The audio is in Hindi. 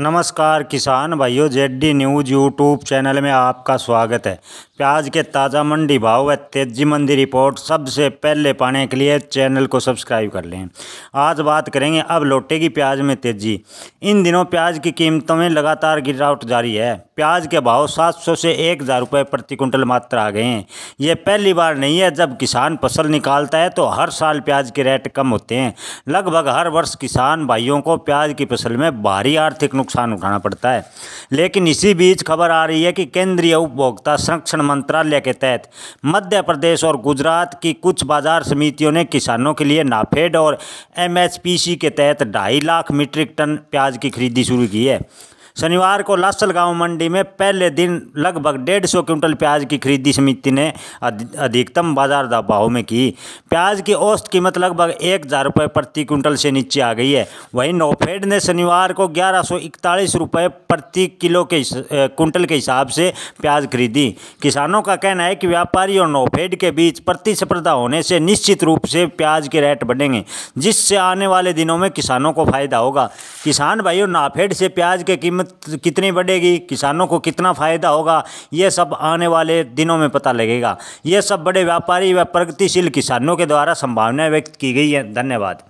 नमस्कार किसान भाइयों जेडी न्यूज यूट्यूब चैनल में आपका स्वागत है प्याज के ताज़ा मंडी भाव व तेजी मंदी रिपोर्ट सबसे पहले पाने के लिए चैनल को सब्सक्राइब कर लें आज बात करेंगे अब लौटेगी प्याज में तेजी इन दिनों प्याज की कीमतों में लगातार गिरावट जारी है प्याज के भाव 700 से एक हज़ार रुपये प्रति कुंटल मात्रा आ गए हैं ये पहली बार नहीं है जब किसान फसल निकालता है तो हर साल प्याज के रेट कम होते हैं लगभग हर वर्ष किसान भाइयों को प्याज की फसल में भारी आर्थिक नुकसान उठाना पड़ता है लेकिन इसी बीच खबर आ रही है कि केंद्रीय उपभोक्ता संरक्षण मंत्रालय के तहत मध्य प्रदेश और गुजरात की कुछ बाजार समितियों ने किसानों के लिए नाफेड और एमएसपीसी के तहत ढाई लाख मीट्रिक टन प्याज की खरीदी शुरू की है शनिवार को लासल गांव मंडी में पहले दिन लगभग डेढ़ सौ क्विंटल प्याज की खरीदी समिति ने अधिकतम बाजार दबाव में की प्याज की औसत कीमत लगभग एक हज़ार रुपये प्रति क्विंटल से नीचे आ गई है वहीं नोफेड ने शनिवार को ग्यारह सौ इकतालीस रुपये प्रति किलो के क्विंटल के हिसाब से प्याज खरीदी किसानों का कहना है कि व्यापारी और नोफेड के बीच प्रतिस्पर्धा होने से निश्चित रूप से प्याज के रेट बढ़ेंगे जिससे आने वाले दिनों में किसानों को फायदा होगा किसान भाइयों नाफेड से प्याज की कीमत कीमत कितनी बढ़ेगी किसानों को कितना फ़ायदा होगा ये सब आने वाले दिनों में पता लगेगा ये सब बड़े व्यापारी व प्रगतिशील किसानों के द्वारा संभावनाएँ व्यक्त की गई हैं धन्यवाद